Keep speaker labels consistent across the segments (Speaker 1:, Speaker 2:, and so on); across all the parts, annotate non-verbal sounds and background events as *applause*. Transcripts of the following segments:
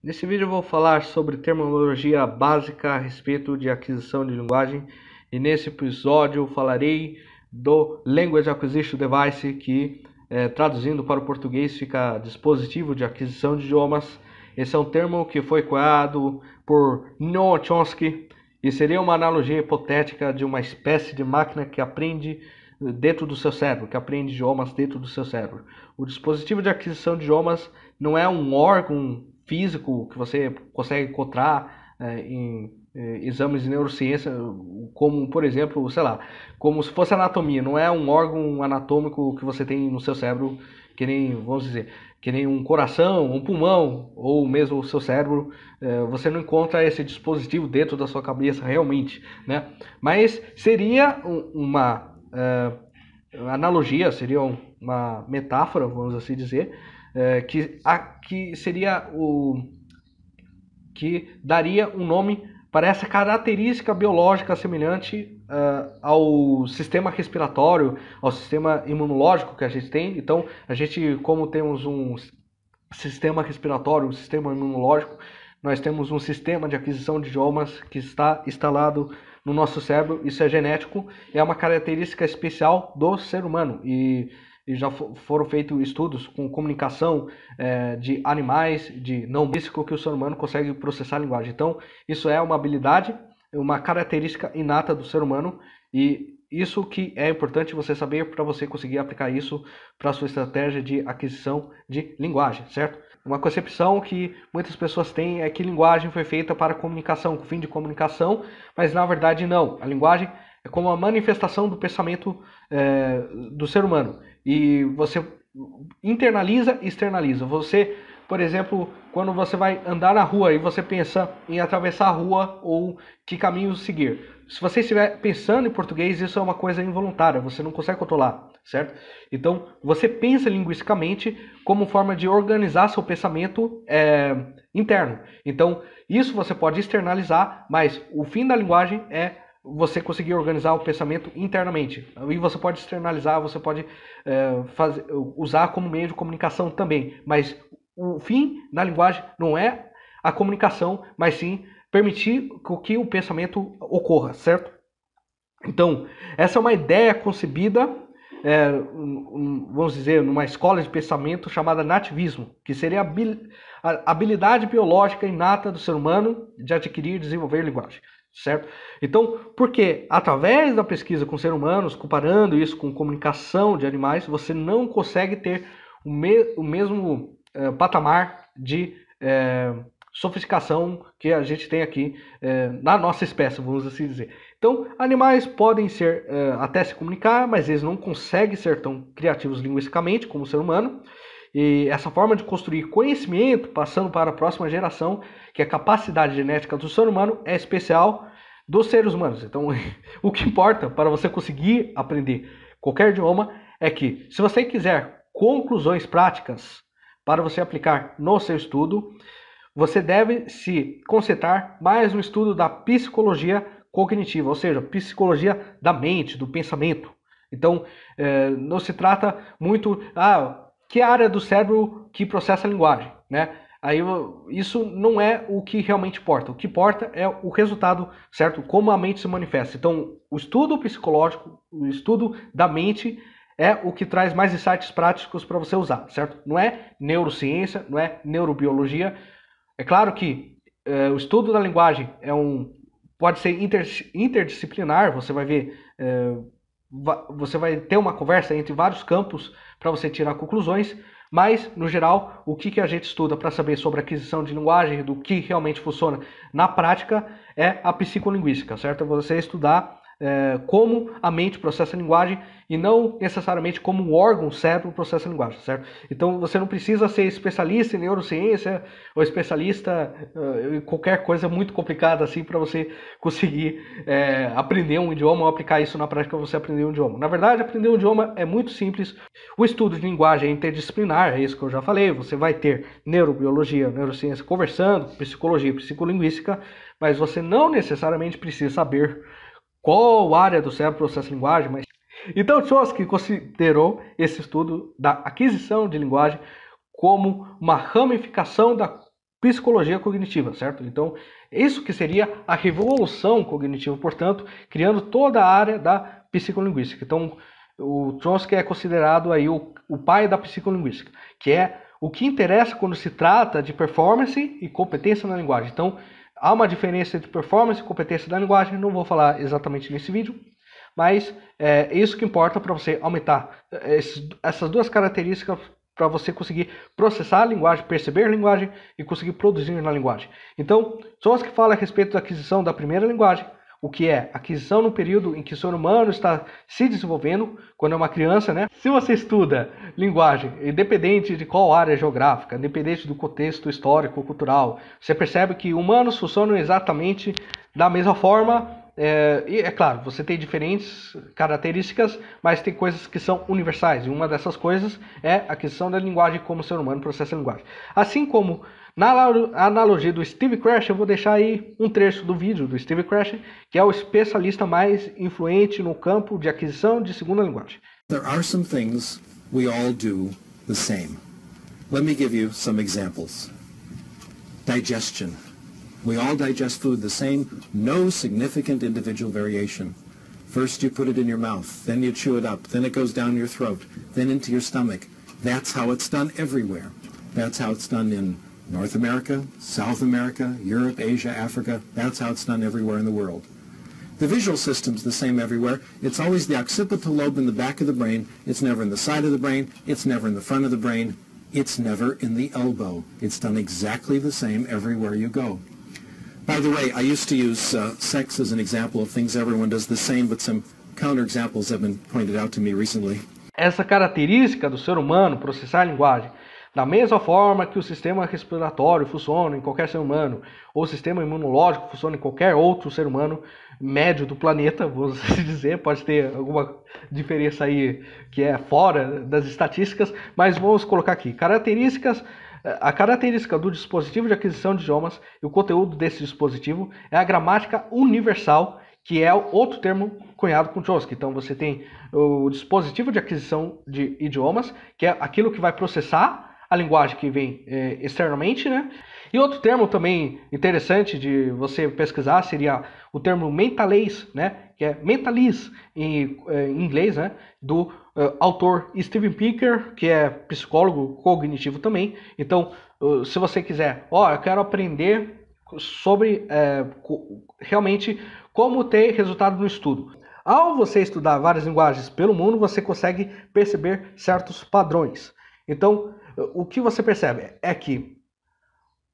Speaker 1: Nesse vídeo eu vou falar sobre terminologia básica a respeito de aquisição de linguagem e nesse episódio eu falarei do Language Acquisition Device que é, traduzindo para o português fica dispositivo de aquisição de idiomas. Esse é um termo que foi criado por Noam Chomsky e seria uma analogia hipotética de uma espécie de máquina que aprende dentro do seu cérebro, que aprende idiomas dentro do seu cérebro. O dispositivo de aquisição de idiomas não é um órgão físico que você consegue encontrar é, em é, exames de neurociência, como, por exemplo, sei lá, como se fosse anatomia, não é um órgão anatômico que você tem no seu cérebro, que nem, vamos dizer, que nem um coração, um pulmão, ou mesmo o seu cérebro, é, você não encontra esse dispositivo dentro da sua cabeça realmente, né? Mas seria uma é, analogia, seria uma metáfora, vamos assim dizer, é, que, a, que seria o que daria um nome para essa característica biológica semelhante uh, ao sistema respiratório, ao sistema imunológico que a gente tem. Então, a gente, como temos um sistema respiratório, um sistema imunológico, nós temos um sistema de aquisição de idiomas que está instalado no nosso cérebro. Isso é genético, é uma característica especial do ser humano. E e já foram feitos estudos com comunicação é, de animais, de não bíblico que o ser humano consegue processar a linguagem. Então, isso é uma habilidade, uma característica inata do ser humano e isso que é importante você saber para você conseguir aplicar isso para sua estratégia de aquisição de linguagem, certo? Uma concepção que muitas pessoas têm é que linguagem foi feita para comunicação, com fim de comunicação, mas na verdade não. A linguagem é como a manifestação do pensamento é, do ser humano. E você internaliza e externaliza. Você, por exemplo, quando você vai andar na rua e você pensa em atravessar a rua ou que caminho seguir. Se você estiver pensando em português, isso é uma coisa involuntária, você não consegue controlar, certo? Então, você pensa linguisticamente como forma de organizar seu pensamento é, interno. Então, isso você pode externalizar, mas o fim da linguagem é você conseguir organizar o pensamento internamente. E você pode externalizar, você pode é, fazer, usar como meio de comunicação também. Mas o fim da linguagem não é a comunicação, mas sim permitir que o pensamento ocorra, certo? Então, essa é uma ideia concebida, é, vamos dizer, numa escola de pensamento chamada nativismo, que seria a habilidade biológica inata do ser humano de adquirir e desenvolver linguagem certo? Então, porque através da pesquisa com seres humanos, comparando isso com comunicação de animais, você não consegue ter o, me o mesmo eh, patamar de eh, sofisticação que a gente tem aqui eh, na nossa espécie, vamos assim dizer. Então, animais podem ser eh, até se comunicar, mas eles não conseguem ser tão criativos linguisticamente como o ser humano. E essa forma de construir conhecimento passando para a próxima geração, que é a capacidade genética do ser humano, é especial dos seres humanos. Então, *laughs* o que importa para você conseguir aprender qualquer idioma é que, se você quiser conclusões práticas para você aplicar no seu estudo, você deve se concentrar mais no estudo da psicologia cognitiva, ou seja, psicologia da mente, do pensamento. Então, eh, não se trata muito, ah, que é área do cérebro que processa a linguagem, né? Aí isso não é o que realmente importa. O que importa é o resultado, certo? Como a mente se manifesta. Então, o estudo psicológico, o estudo da mente é o que traz mais insights práticos para você usar, certo? Não é neurociência, não é neurobiologia. É claro que é, o estudo da linguagem é um pode ser inter, interdisciplinar. Você vai ver é, você vai ter uma conversa entre vários campos para você tirar conclusões, mas, no geral, o que, que a gente estuda para saber sobre aquisição de linguagem, do que realmente funciona na prática, é a psicolinguística, certo? É você estudar é, como a mente processa a linguagem e não necessariamente como o órgão, cérebro, processa a linguagem, certo? Então você não precisa ser especialista em neurociência ou especialista uh, em qualquer coisa muito complicada assim para você conseguir é, aprender um idioma ou aplicar isso na prática você aprender um idioma. Na verdade, aprender um idioma é muito simples. O estudo de linguagem é interdisciplinar, é isso que eu já falei. Você vai ter neurobiologia, neurociência conversando, psicologia, psicolinguística, mas você não necessariamente precisa saber qual área do cérebro processa linguagem, mas... Então Chomsky considerou esse estudo da aquisição de linguagem como uma ramificação da psicologia cognitiva, certo? Então, isso que seria a revolução cognitiva, portanto, criando toda a área da psicolinguística. Então, o Chomsky é considerado aí o, o pai da psicolinguística, que é o que interessa quando se trata de performance e competência na linguagem. Então, Há uma diferença entre performance e competência da linguagem, não vou falar exatamente nesse vídeo, mas é, é isso que importa para você aumentar é, esses, essas duas características para você conseguir processar a linguagem, perceber a linguagem e conseguir produzir na linguagem. Então, são as que falam a respeito da aquisição da primeira linguagem, o que é aquisição no período em que o ser humano está se desenvolvendo, quando é uma criança, né? Se você estuda linguagem, independente de qual área geográfica, independente do contexto histórico, cultural, você percebe que humanos funcionam exatamente da mesma forma é, e é claro, você tem diferentes características, mas tem coisas que são universais. E uma dessas coisas é a questão da linguagem, como o ser humano processa a linguagem. Assim como na analogia do Steve Crash, eu vou deixar aí um trecho do vídeo do Steve Crash, que é o especialista mais influente no campo de aquisição de segunda linguagem. There are some things we all do the same. Let me give you some examples. Digestion. We all digest food the same, no significant individual variation. First you put it in your mouth, then you chew it up, then it goes down your throat, then into your stomach. That's how it's done everywhere. That's how it's done in North America, South America, Europe, Asia, Africa. That's how it's done everywhere in the world. The visual system's the same everywhere. It's always the occipital lobe in the back of the brain. It's never in the side of the brain. It's never in the front of the brain. It's never in the elbow. It's done exactly the same everywhere you go. By the way, I used to use uh, sex as an example of things everyone does the same, but some counterexamples have been pointed out to me recently. Essa característica do ser humano processar a linguagem da mesma forma que o sistema respiratório funciona em qualquer ser humano, ou o sistema imunológico funciona em qualquer outro ser humano médio do planeta, *laughs* vou assim dizer, pode ter alguma diferença aí que é fora das estatísticas, mas vamos colocar aqui. Características é, a característica do dispositivo de aquisição de idiomas e o conteúdo desse dispositivo é a gramática universal, que é outro termo cunhado com Chomsky. Então você tem o dispositivo de aquisição de idiomas, que é aquilo que vai processar a linguagem que vem é, externamente, né? E outro termo também interessante de você pesquisar seria o termo mentalize, né? Que é mentalize em, é, em inglês, né? Do uh, autor Steven Pinker, que é psicólogo cognitivo também. Então, uh, se você quiser, ó, oh, eu quero aprender sobre é, realmente como ter resultado no estudo. Ao você estudar várias linguagens pelo mundo, você consegue perceber certos padrões. Então, o que você percebe é que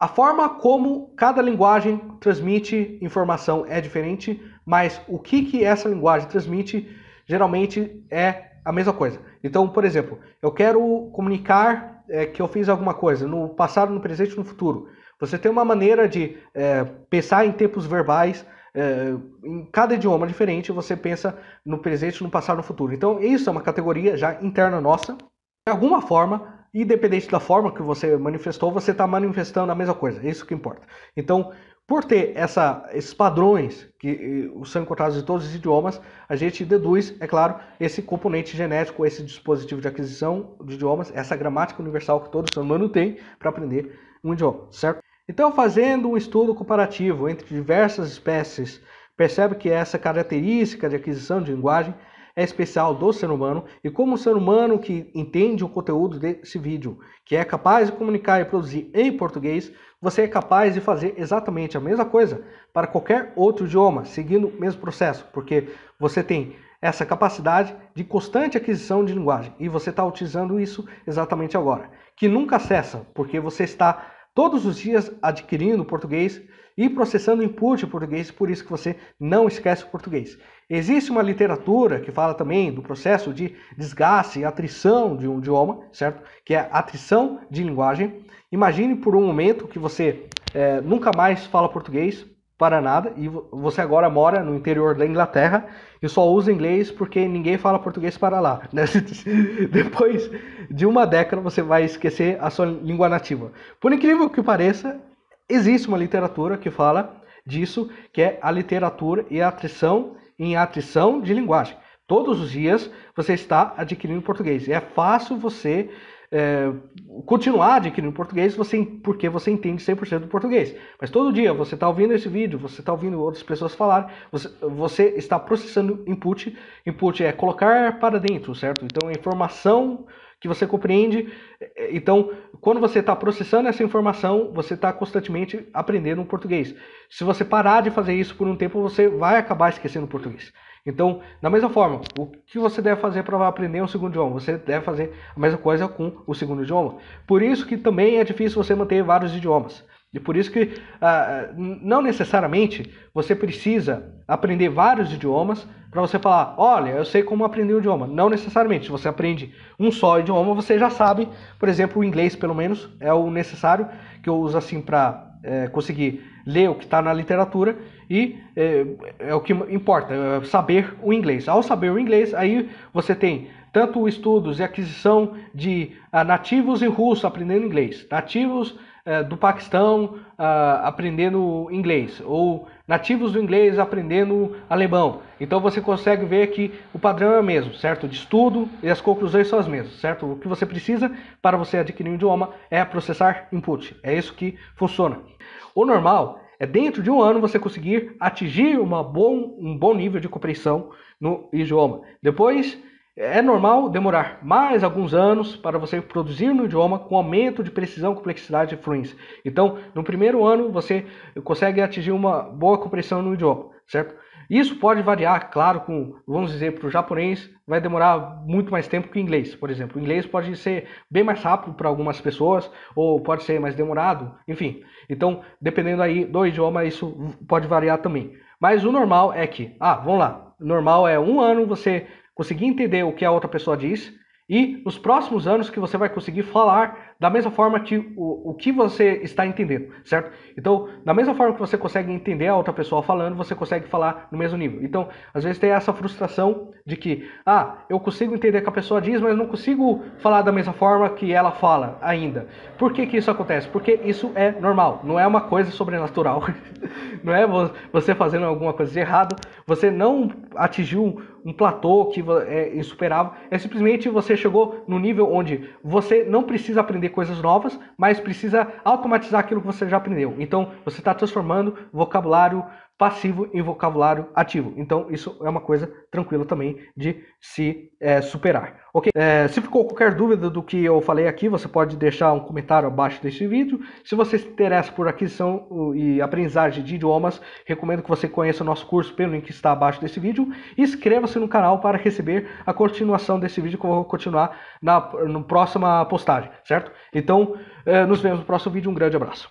Speaker 1: a forma como cada linguagem transmite informação é diferente, mas o que, que essa linguagem transmite geralmente é a mesma coisa. Então, por exemplo, eu quero comunicar é, que eu fiz alguma coisa no passado, no presente no futuro. Você tem uma maneira de é, pensar em tempos verbais. É, em cada idioma diferente, você pensa no presente, no passado, no futuro. Então, isso é uma categoria já interna nossa. De alguma forma, independente da forma que você manifestou, você está manifestando a mesma coisa. É isso que importa. Então, por ter essa, esses padrões que são encontrados em todos os idiomas, a gente deduz, é claro, esse componente genético, esse dispositivo de aquisição de idiomas, essa gramática universal que todo ser humano tem para aprender um idioma, certo? Então, fazendo um estudo comparativo entre diversas espécies, percebe que essa característica de aquisição de linguagem é especial do ser humano e como o ser humano que entende o conteúdo desse vídeo, que é capaz de comunicar e produzir em português, você é capaz de fazer exatamente a mesma coisa para qualquer outro idioma, seguindo o mesmo processo, porque você tem essa capacidade de constante aquisição de linguagem e você está utilizando isso exatamente agora, que nunca cessa, porque você está todos os dias adquirindo português e processando input em português, por isso que você não esquece o português. Existe uma literatura que fala também do processo de desgaste e atrição de um idioma, certo? Que é atrição de linguagem. Imagine por um momento que você é, nunca mais fala português para nada e você agora mora no interior da Inglaterra e só usa inglês porque ninguém fala português para lá. Né? *laughs* Depois de uma década você vai esquecer a sua língua nativa. Por incrível que pareça, existe uma literatura que fala disso, que é a literatura e a atrição em atrição de linguagem. Todos os dias você está adquirindo português. E é fácil você é, continuar adquirindo português você, porque você entende 100% do português. Mas todo dia você está ouvindo esse vídeo, você está ouvindo outras pessoas falar, você, você, está processando input. Input é colocar para dentro, certo? Então, informação que você compreende. É, então, quando você está processando essa informação, você está constantemente aprendendo português. Se você parar de fazer isso por um tempo, você vai acabar esquecendo português. Então, da mesma forma, o que você deve fazer para aprender um segundo idioma? Você deve fazer a mesma coisa com o segundo idioma. Por isso que também é difícil você manter vários idiomas. E por isso que ah, ah, não necessariamente você precisa aprender vários idiomas para você falar, olha, eu sei como aprender um idioma. Não necessariamente. Se você aprende um só idioma, você já sabe, por exemplo, o inglês, pelo menos, é o necessário que eu uso assim para é, eh, conseguir ler o que está na literatura e é, é, o que importa, é saber o inglês. Ao saber o inglês, aí você tem tanto estudos e aquisição de uh, nativos e russos aprendendo inglês, nativos uh, do Paquistão uh, aprendendo inglês, ou nativos do inglês aprendendo alemão. Então você consegue ver que o padrão é o mesmo, certo? De estudo e as conclusões são as mesmas, certo? O que você precisa para você adquirir um idioma é processar input. É isso que funciona. O normal é dentro de um ano você conseguir atingir uma bom, um bom nível de compreensão no idioma. Depois é normal demorar mais alguns anos para você produzir no idioma com aumento de precisão, complexidade e fluência. Então, no primeiro ano, você consegue atingir uma boa compreensão no idioma, certo? Isso pode variar, claro, com, vamos dizer, para o japonês vai demorar muito mais tempo que o inglês, por exemplo. O inglês pode ser bem mais rápido para algumas pessoas, ou pode ser mais demorado, enfim. Então, dependendo aí do idioma, isso pode variar também. Mas o normal é que, ah, vamos lá, normal é um ano você conseguir entender o que a outra pessoa diz e nos próximos anos que você vai conseguir falar da mesma forma que o, o que você está entendendo, certo? Então, da mesma forma que você consegue entender a outra pessoa falando, você consegue falar no mesmo nível. Então, às vezes tem essa frustração de que, ah, eu consigo entender o que a pessoa diz, mas não consigo falar da mesma forma que ela fala ainda. Por que, que isso acontece? Porque isso é normal, não é uma coisa sobrenatural. *laughs* não é você fazendo alguma coisa de errado, você não atingiu um platô que é insuperável, é simplesmente você chegou no nível onde você não precisa aprender coisas novas, mas precisa automatizar aquilo que você já aprendeu. Então, você está transformando vocabulário passivo em vocabulário ativo. Então, isso é uma coisa tranquila também de se é, superar. Ok? É, se ficou qualquer dúvida do que eu falei aqui, você pode deixar um comentário abaixo desse vídeo. Se você se interessa por aquisição e aprendizagem de idiomas, recomendo que você conheça o nosso curso pelo link que está abaixo desse vídeo. Inscreva-se no canal para receber a continuação desse vídeo que eu vou continuar na, na próxima postagem, certo? Então, é, nos vemos no próximo vídeo. Um grande abraço.